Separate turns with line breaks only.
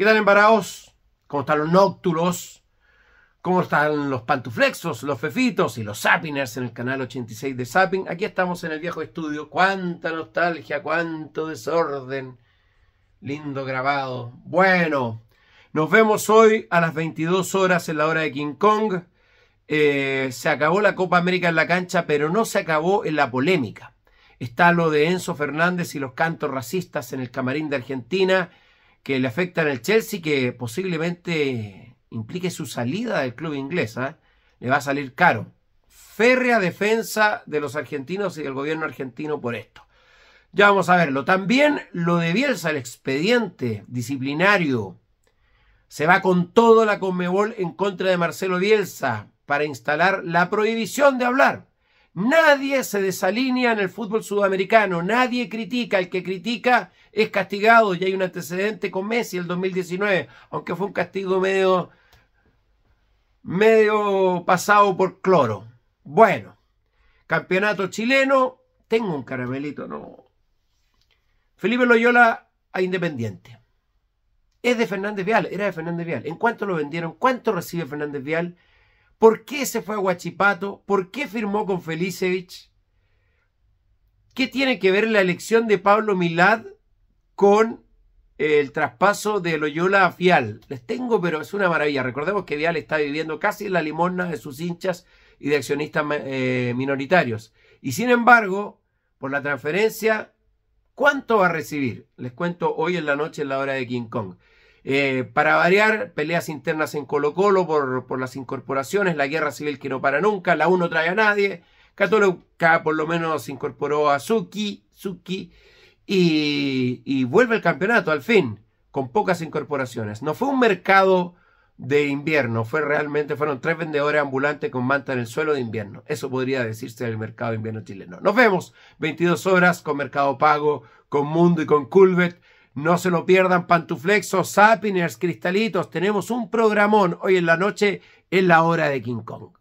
¿Qué tal embarados, ¿Cómo están los nóctulos, ¿Cómo están los pantuflexos, los fefitos y los sapiners en el canal 86 de Sapping. Aquí estamos en el viejo estudio. Cuánta nostalgia, cuánto desorden. Lindo grabado. Bueno, nos vemos hoy a las 22 horas en la hora de King Kong. Eh, se acabó la Copa América en la cancha, pero no se acabó en la polémica. Está lo de Enzo Fernández y los cantos racistas en el camarín de Argentina que le afectan al Chelsea, que posiblemente implique su salida del club inglés. ¿ah? Le va a salir caro. Férrea defensa de los argentinos y del gobierno argentino por esto. Ya vamos a verlo. También lo de Bielsa, el expediente disciplinario. Se va con todo la Conmebol en contra de Marcelo Bielsa para instalar la prohibición de hablar Nadie se desalinea en el fútbol sudamericano, nadie critica, el que critica es castigado y hay un antecedente con Messi el 2019, aunque fue un castigo medio, medio pasado por cloro. Bueno, campeonato chileno, tengo un caramelito, no. Felipe Loyola a Independiente. Es de Fernández Vial, era de Fernández Vial. ¿En cuánto lo vendieron? ¿Cuánto recibe Fernández Vial? ¿Por qué se fue a Huachipato? ¿Por qué firmó con Felicevich? ¿Qué tiene que ver la elección de Pablo Milad con el traspaso de Loyola a Fial? Les tengo, pero es una maravilla. Recordemos que Fial está viviendo casi en la limosna de sus hinchas y de accionistas eh, minoritarios. Y sin embargo, por la transferencia, ¿cuánto va a recibir? Les cuento hoy en la noche en la hora de King Kong. Eh, para variar, peleas internas en Colo Colo por, las incorporaciones, la guerra civil que no para nunca, la U no trae a nadie, Católica por lo menos incorporó a Suki, Suki y, vuelve el campeonato al fin, con pocas incorporaciones. No fue un mercado de invierno, fue realmente, fueron tres vendedores ambulantes con manta en el suelo de invierno. Eso podría decirse del mercado de invierno chileno. Nos vemos 22 horas con Mercado Pago, con Mundo y con Culvet. No se lo pierdan, pantuflexos, sapiners, cristalitos. Tenemos un programón hoy en la noche en la hora de King Kong.